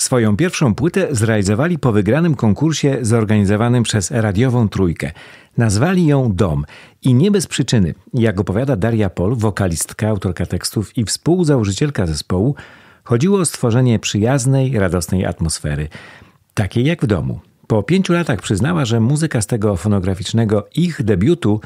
Swoją pierwszą płytę zrealizowali po wygranym konkursie zorganizowanym przez Radiową Trójkę. Nazwali ją Dom i nie bez przyczyny. Jak opowiada Daria Pol, wokalistka, autorka tekstów i współzałożycielka zespołu, chodziło o stworzenie przyjaznej, radosnej atmosfery, takiej jak w domu. Po pięciu latach przyznała, że muzyka z tego fonograficznego ich debiutu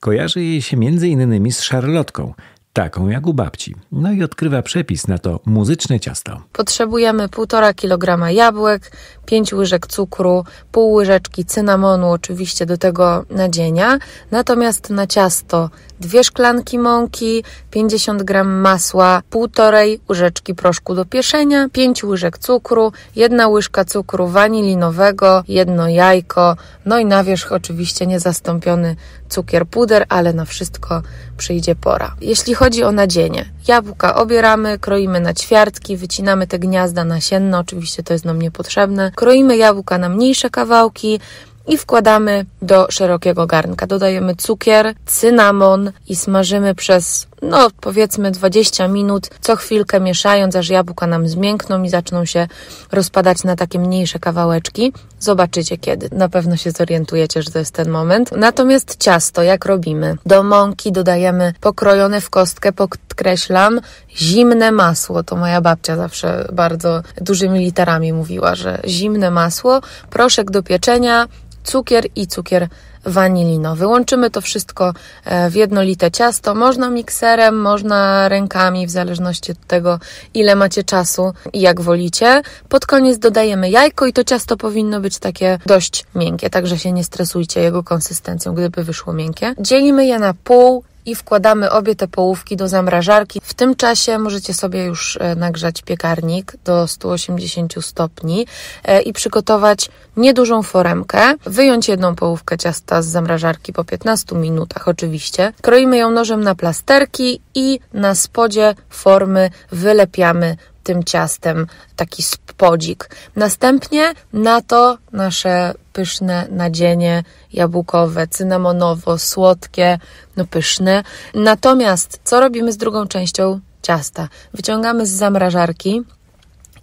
kojarzy jej się między innymi z „Charlotką” taką jak u babci. No i odkrywa przepis na to muzyczne ciasto. Potrzebujemy 1,5 kg jabłek, 5 łyżek cukru, pół łyżeczki cynamonu oczywiście do tego nadzienia. Natomiast na ciasto dwie szklanki mąki, 50 g masła, 1,5 łyżeczki proszku do pieczenia, 5 łyżek cukru, jedna łyżka cukru wanilinowego, jedno jajko, no i na wierzch oczywiście niezastąpiony cukier, puder, ale na wszystko przyjdzie pora. Jeśli chodzi o nadzienie, jabłka obieramy, kroimy na ćwiartki, wycinamy te gniazda nasienne, oczywiście to jest nam niepotrzebne. Kroimy jabłka na mniejsze kawałki, i wkładamy do szerokiego garnka. Dodajemy cukier, cynamon i smażymy przez no powiedzmy 20 minut, co chwilkę mieszając, aż jabłka nam zmiękną i zaczną się rozpadać na takie mniejsze kawałeczki. Zobaczycie kiedy. Na pewno się zorientujecie, że to jest ten moment. Natomiast ciasto, jak robimy? Do mąki dodajemy pokrojone w kostkę, podkreślam, zimne masło. To moja babcia zawsze bardzo dużymi literami mówiła, że zimne masło, proszek do pieczenia, cukier i cukier wanilinowy. Łączymy to wszystko e, w jednolite ciasto. Można mikserem, można rękami, w zależności od tego, ile macie czasu i jak wolicie. Pod koniec dodajemy jajko i to ciasto powinno być takie dość miękkie, także się nie stresujcie jego konsystencją, gdyby wyszło miękkie. Dzielimy je na pół i wkładamy obie te połówki do zamrażarki. W tym czasie możecie sobie już e, nagrzać piekarnik do 180 stopni e, i przygotować niedużą foremkę. Wyjąć jedną połówkę ciasta z zamrażarki po 15 minutach oczywiście. Kroimy ją nożem na plasterki i na spodzie formy wylepiamy tym ciastem taki spodzik. Następnie na to nasze pyszne nadzienie jabłkowe, cynamonowo, słodkie, no pyszne. Natomiast co robimy z drugą częścią ciasta? Wyciągamy z zamrażarki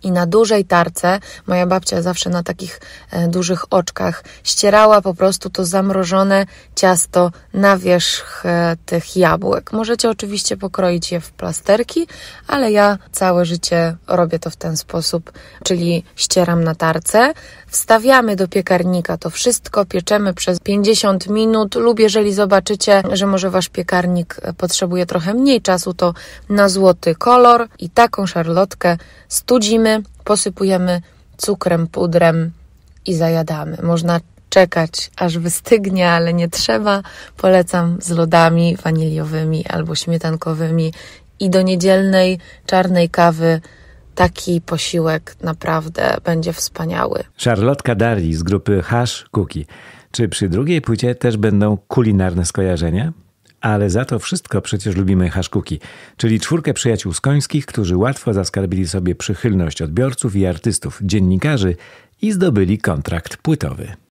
i na dużej tarce, moja babcia zawsze na takich e, dużych oczkach ścierała po prostu to zamrożone ciasto na wierzch e, tych jabłek. Możecie oczywiście pokroić je w plasterki, ale ja całe życie robię to w ten sposób, czyli ścieram na tarce, wstawiamy do piekarnika to wszystko, pieczemy przez 50 minut lub jeżeli zobaczycie, że może Wasz piekarnik e, potrzebuje trochę mniej czasu, to na złoty kolor i taką szarlotkę studzimy posypujemy cukrem, pudrem i zajadamy. Można czekać, aż wystygnie, ale nie trzeba. Polecam z lodami waniliowymi albo śmietankowymi i do niedzielnej czarnej kawy taki posiłek naprawdę będzie wspaniały. Szarlotka Dari z grupy Hash Cookie. Czy przy drugiej płycie też będą kulinarne skojarzenia? Ale za to wszystko przecież lubimy haszkuki, czyli czwórkę przyjaciół skońskich, którzy łatwo zaskarbili sobie przychylność odbiorców i artystów, dziennikarzy i zdobyli kontrakt płytowy.